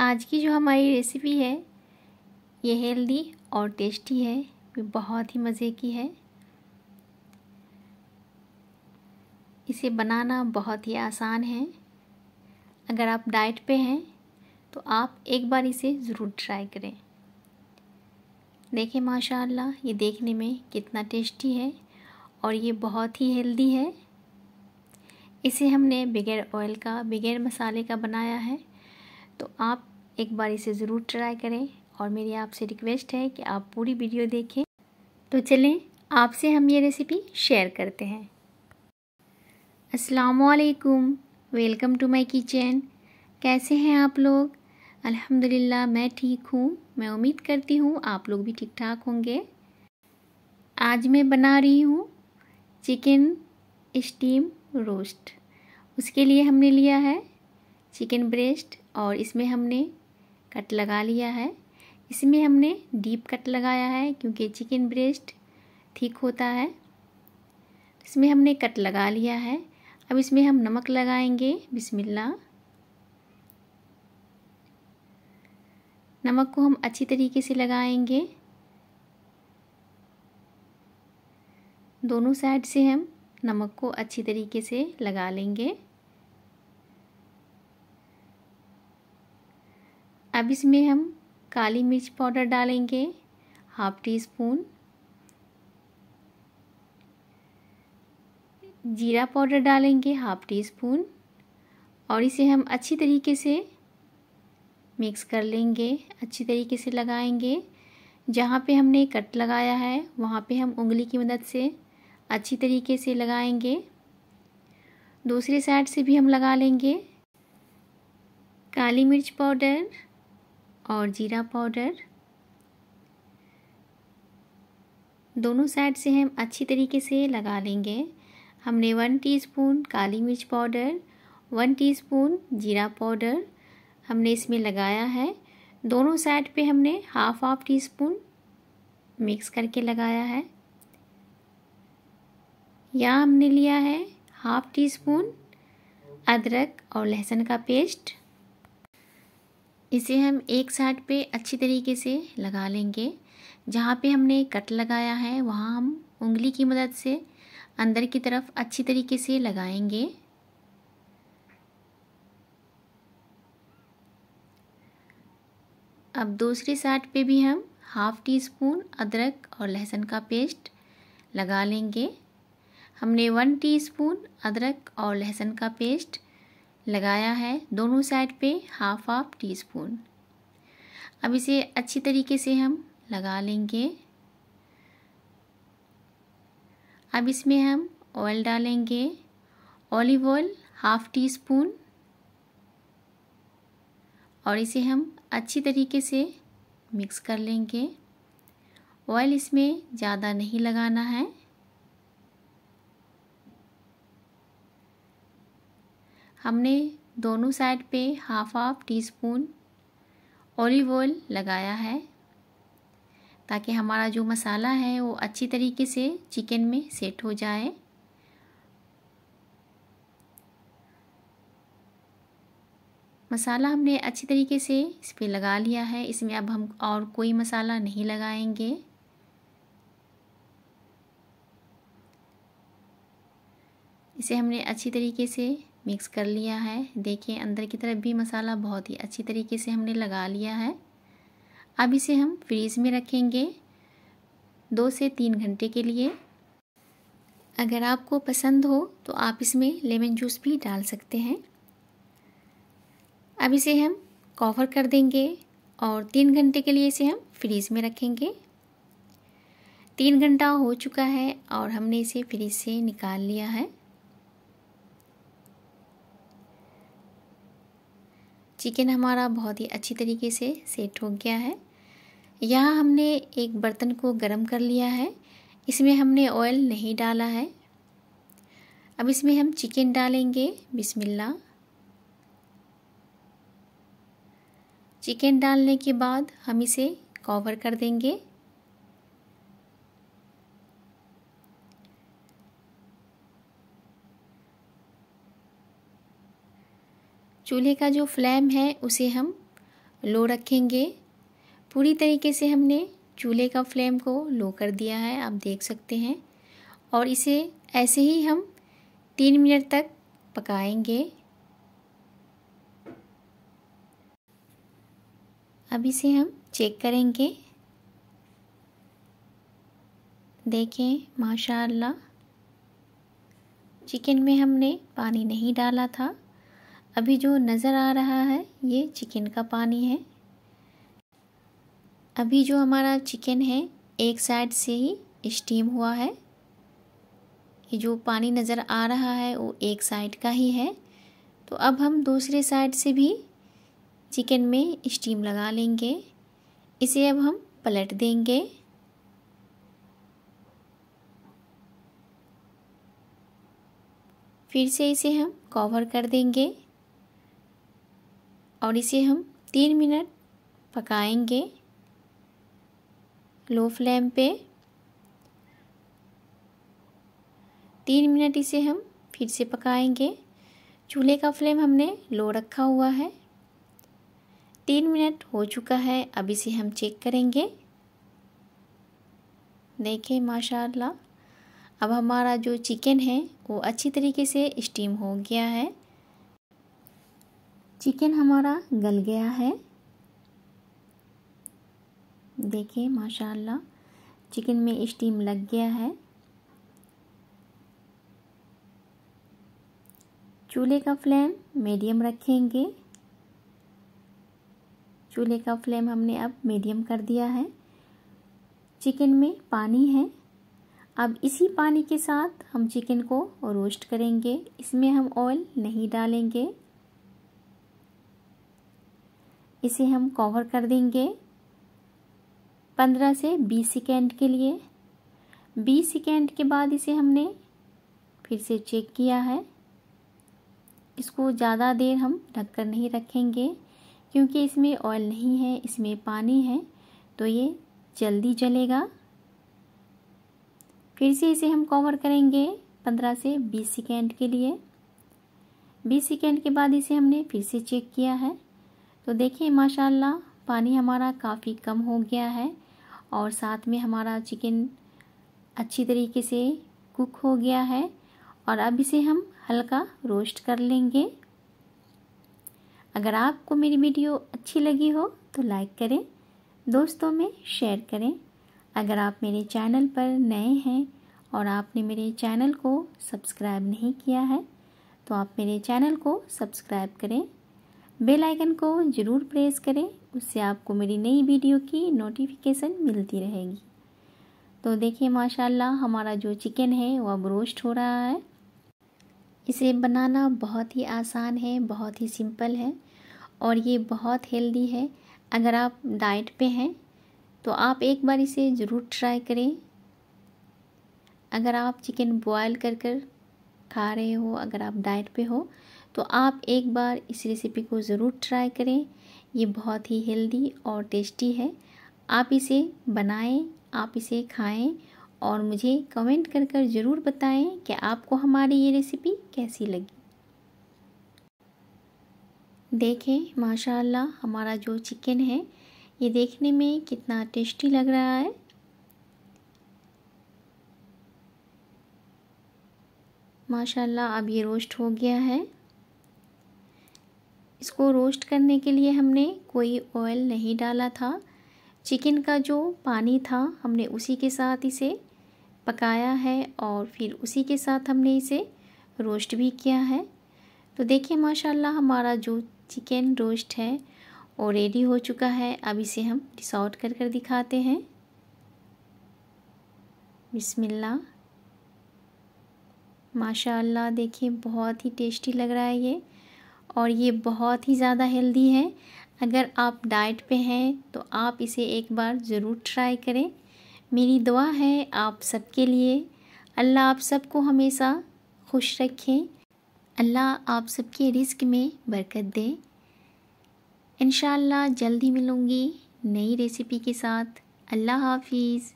आज की जो हमारी रेसिपी है ये हेल्दी और टेस्टी है ये बहुत ही मज़े की है इसे बनाना बहुत ही आसान है अगर आप डाइट पे हैं तो आप एक बार इसे ज़रूर ट्राई करें देखें माशाल्लाह ये देखने में कितना टेस्टी है और ये बहुत ही हेल्दी है इसे हमने बगैर ऑयल का बगैर मसाले का बनाया है तो आप एक बार इसे ज़रूर ट्राई करें और मेरी आपसे रिक्वेस्ट है कि आप पूरी वीडियो देखें तो चलें आपसे हम ये रेसिपी शेयर करते हैं अस्सलाम वालेकुम वेलकम टू माय किचन कैसे हैं आप लोग अल्हम्दुलिल्लाह मैं ठीक हूँ मैं उम्मीद करती हूँ आप लोग भी ठीक ठाक होंगे आज मैं बना रही हूँ चिकन स्टीम रोस्ट उसके लिए हमने लिया है चिकन ब्रेस्ट और इसमें हमने कट लगा लिया है इसमें हमने डीप कट लगाया है क्योंकि चिकन ब्रेस्ट ठीक होता है इसमें हमने कट लगा लिया है अब इसमें हम नमक लगाएंगे बिस्मिल्लाह नमक को हम अच्छी तरीके से लगाएंगे दोनों साइड से हम नमक को अच्छी तरीके से लगा लेंगे अब इसमें हम काली मिर्च पाउडर डालेंगे हाफ टी स्पून जीरा पाउडर डालेंगे हाफ टी स्पून और इसे हम अच्छी तरीके से मिक्स कर लेंगे अच्छी तरीके से लगाएंगे जहाँ पे हमने कट लगाया है वहाँ पे हम उंगली की मदद से अच्छी तरीके से लगाएंगे दूसरे साइड से भी हम लगा लेंगे काली मिर्च पाउडर और जीरा पाउडर दोनों साइड से हम अच्छी तरीके से लगा लेंगे हमने वन टीस्पून काली मिर्च पाउडर वन टीस्पून जीरा पाउडर हमने इसमें लगाया है दोनों साइड पे हमने half half teaspoon mix करके लगाया है या हमने लिया है हाफ टी स्पून अदरक और लहसुन का पेस्ट इसे हम एक साइड पे अच्छी तरीके से लगा लेंगे जहाँ पे हमने कट लगाया है वहाँ हम उंगली की मदद से अंदर की तरफ अच्छी तरीके से लगाएंगे अब दूसरी साइड पे भी हम हाफ टी स्पून अदरक और लहसुन का पेस्ट लगा लेंगे हमने वन टीस्पून अदरक और लहसुन का पेस्ट लगाया है दोनों साइड पे हाफ हाफ टी स्पून अब इसे अच्छी तरीके से हम लगा लेंगे अब इसमें हम ऑयल डालेंगे olive oil half teaspoon और इसे हम अच्छी तरीके से मिक्स कर लेंगे ऑयल इसमें ज़्यादा नहीं लगाना है हमने दोनों साइड पे half half teaspoon olive oil लगाया है ताकि हमारा जो मसाला है वो अच्छी तरीके से चिकन में सेट हो जाए मसाला हमने अच्छी तरीके से इस पर लगा लिया है इसमें अब हम और कोई मसाला नहीं लगाएंगे इसे हमने अच्छी तरीके से मिक्स कर लिया है देखिए अंदर की तरफ भी मसाला बहुत ही अच्छी तरीके से हमने लगा लिया है अब इसे हम फ्रीज़ में रखेंगे दो से तीन घंटे के लिए अगर आपको पसंद हो तो आप इसमें लेमन जूस भी डाल सकते हैं अब इसे हम कवर कर देंगे और तीन घंटे के लिए इसे हम फ्रीज़ में रखेंगे तीन घंटा हो चुका है और हमने इसे फ्रीज से निकाल लिया है चिकन हमारा बहुत ही अच्छी तरीके से सेट हो गया है यहाँ हमने एक बर्तन को गर्म कर लिया है इसमें हमने ऑयल नहीं डाला है अब इसमें हम चिकन डालेंगे बिस्मिल्ला चिकन डालने के बाद हम इसे कवर कर देंगे चूल्हे का जो फ्लेम है उसे हम लो रखेंगे पूरी तरीके से हमने चूल्हे का फ्लेम को लो कर दिया है आप देख सकते हैं और इसे ऐसे ही हम तीन मिनट तक पकाएंगे अब इसे हम चेक करेंगे देखें माशाल्लाह चिकन में हमने पानी नहीं डाला था अभी जो नज़र आ रहा है ये चिकन का पानी है अभी जो हमारा चिकन है एक साइड से ही स्टीम हुआ है ये जो पानी नज़र आ रहा है वो एक साइड का ही है तो अब हम दूसरे साइड से भी चिकन में स्टीम लगा लेंगे इसे अब हम पलट देंगे फिर से इसे हम कवर कर देंगे और इसे हम तीन मिनट पकाएंगे लो फ्लेम पे तीन मिनट इसे हम फिर से पकाएंगे चूल्हे का फ्लेम हमने लो रखा हुआ है तीन मिनट हो चुका है अब इसे हम चेक करेंगे देखें माशाल्लाह अब हमारा जो चिकन है वो अच्छी तरीके से स्टीम हो गया है चिकन हमारा गल गया है देखिए माशाल्लाह चिकन में स्टीम लग गया है चूल्हे का फ्लेम मीडियम रखेंगे चूल्हे का फ्लेम हमने अब मीडियम कर दिया है चिकन में पानी है अब इसी पानी के साथ हम चिकन को रोस्ट करेंगे इसमें हम ऑयल नहीं डालेंगे इसे हम कवर कर देंगे पंद्रह से बीस सेकेंड के लिए बीस सेकेंड के बाद इसे हमने फिर से चेक किया है इसको ज़्यादा देर हम ढक कर नहीं रखेंगे क्योंकि इसमें ऑयल नहीं है इसमें पानी है तो ये जल्दी जलेगा फिर से इसे हम कवर करेंगे पंद्रह से बीस सेकेंड के लिए बीस सेकेंड के बाद इसे हमने फिर से चेक किया है तो देखिए माशाल्लाह पानी हमारा काफ़ी कम हो गया है और साथ में हमारा चिकन अच्छी तरीके से कुक हो गया है और अब इसे हम हल्का रोस्ट कर लेंगे अगर आपको मेरी वीडियो अच्छी लगी हो तो लाइक करें दोस्तों में शेयर करें अगर आप मेरे चैनल पर नए हैं और आपने मेरे चैनल को सब्सक्राइब नहीं किया है तो आप मेरे चैनल को सब्सक्राइब करें बेल आइकन को ज़रूर प्रेस करें उससे आपको मेरी नई वीडियो की नोटिफिकेशन मिलती रहेगी तो देखिए माशाल्लाह हमारा जो चिकन है वो अब रोस्ट हो रहा है इसे बनाना बहुत ही आसान है बहुत ही सिंपल है और ये बहुत हेल्दी है अगर आप डाइट पे हैं तो आप एक बार इसे ज़रूर ट्राई करें अगर आप चिकन बॉयल कर कर खा रहे हो अगर आप डाइट पे हो तो आप एक बार इस रेसिपी को ज़रूर ट्राई करें ये बहुत ही हेल्दी और टेस्टी है आप इसे बनाएं आप इसे खाएं और मुझे कमेंट कर कर ज़रूर बताएं कि आपको हमारी ये रेसिपी कैसी लगी देखें माशाल्लाह हमारा जो चिकन है ये देखने में कितना टेस्टी लग रहा है माशाल्लाह अब ये रोस्ट हो गया है इसको रोस्ट करने के लिए हमने कोई ऑयल नहीं डाला था चिकन का जो पानी था हमने उसी के साथ इसे पकाया है और फिर उसी के साथ हमने इसे रोस्ट भी किया है तो देखिए माशाल्लाह हमारा जो चिकन रोस्ट है वो रेडी हो चुका है अब इसे हम डिसआउट कर कर दिखाते हैं बिस्मिल्लाह माशाल्लाह देखिए बहुत ही टेस्टी लग रहा है ये और ये बहुत ही ज़्यादा हेल्दी है अगर आप डाइट पे हैं तो आप इसे एक बार ज़रूर ट्राई करें मेरी दुआ है आप सबके लिए अल्लाह आप सबको हमेशा खुश रखें अल्लाह आप सबके रिस्क में बरकत दे इन जल्दी मिलूँगी नई रेसिपी के साथ अल्लाह हाफिज़